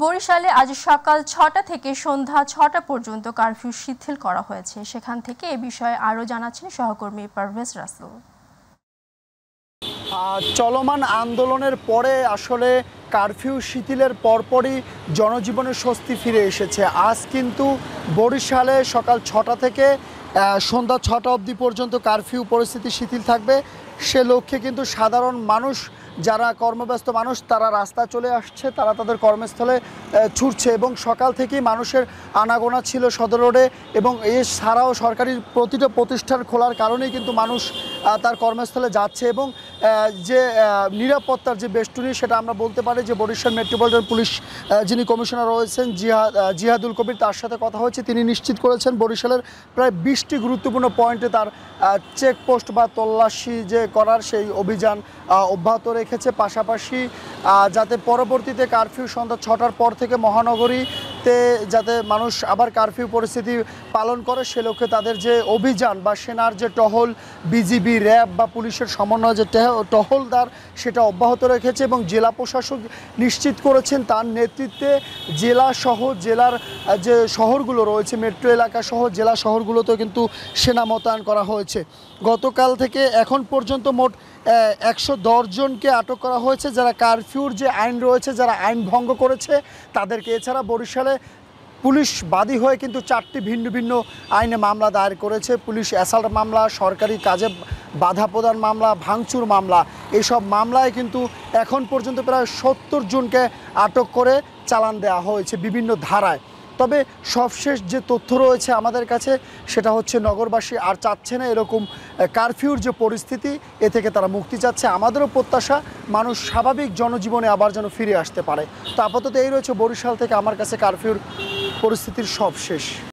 বরিশালে আজ সকাল ছটা থেকে সন্ধ্যা ছটা পর্যন্ত কারফিউ শিথিল করা হয়েছে সেখান থেকে এ বিষয়ে আরও জানাচ্ছেন সহকর্মী পারভেজ রাসুল চলমান আন্দোলনের পরে আসলে কারফিউ শিথিলের পরপরই জনজীবনের স্বস্তি ফিরে এসেছে আজ কিন্তু বরিশালে সকাল ছটা থেকে সন্ধ্যা ছটা অবধি পর্যন্ত কারফিউ পরিস্থিতি শিথিল থাকবে সে লক্ষ্যে কিন্তু সাধারণ মানুষ যারা কর্মব্যস্ত মানুষ তারা রাস্তা চলে আসছে তারা তাদের কর্মস্থলে ছুটছে এবং সকাল থেকেই মানুষের আনাগোনা ছিল সদর রোডে এবং এছাড়াও সরকারি প্রতিটা প্রতিষ্ঠান খোলার কারণেই কিন্তু মানুষ তার কর্মস্থলে যাচ্ছে এবং যে নিরাপত্তার যে বেষ্টনি সেটা আমরা বলতে পারি যে বরিশাল মেট্রোপলিটন পুলিশ যিনি কমিশনার রয়েছেন জিহাদ জিহাদুল কবির তার সাথে কথা হয়েছে তিনি নিশ্চিত করেছেন বরিশালের প্রায় বিশটি গুরুত্বপূর্ণ পয়েন্টে তার চেকপোস্ট বা তল্লাশি যে করার সেই অভিযান অব্যাহত রেখেছে পাশাপাশি যাতে পরবর্তীতে কারফিউ সন্ধ্যা ছটার পর থেকে মহানগরী পরবর্তীতে যাতে মানুষ আবার কারফিউ পরিস্থিতি পালন করে সে লক্ষ্যে তাদের যে অভিযান বা সেনার যে টহল বিজিবি র্যাব বা পুলিশের সমন্বয় যে টহলদার সেটা অব্যাহত রেখেছে এবং জেলা প্রশাসক নিশ্চিত করেছেন তার নেতৃত্বে জেলা সহ জেলার যে শহরগুলো রয়েছে মেট্রো এলাকা সহ জেলা শহরগুলোতেও কিন্তু সেনা মোতায়েন করা হয়েছে গতকাল থেকে এখন পর্যন্ত মোট একশো জনকে আটক করা হয়েছে যারা কারফিউর যে আইন রয়েছে যারা আইন ভঙ্গ করেছে তাদেরকে এছাড়া বরিশালে পুলিশ বাদী হয়ে কিন্তু চারটি ভিন্ন ভিন্ন আইনে মামলা দায়ের করেছে পুলিশ অ্যাসাল্ট মামলা সরকারি কাজে বাধা প্রদান মামলা ভাঙচুর মামলা এইসব মামলায় কিন্তু এখন পর্যন্ত প্রায় সত্তর জনকে আটক করে চালান দেওয়া হয়েছে বিভিন্ন ধারায় তবে সবশেষ যে তথ্য রয়েছে আমাদের কাছে সেটা হচ্ছে নগরবাসী আর চাচ্ছে না এরকম কারফিউর যে পরিস্থিতি এ থেকে তারা মুক্তি চাচ্ছে আমাদেরও প্রত্যাশা মানুষ স্বাভাবিক জনজীবনে আবার যেন ফিরে আসতে পারে তো আপাতত এই রয়েছে বরিশাল থেকে আমার কাছে কারফিউর পরিস্থিতির সব শেষ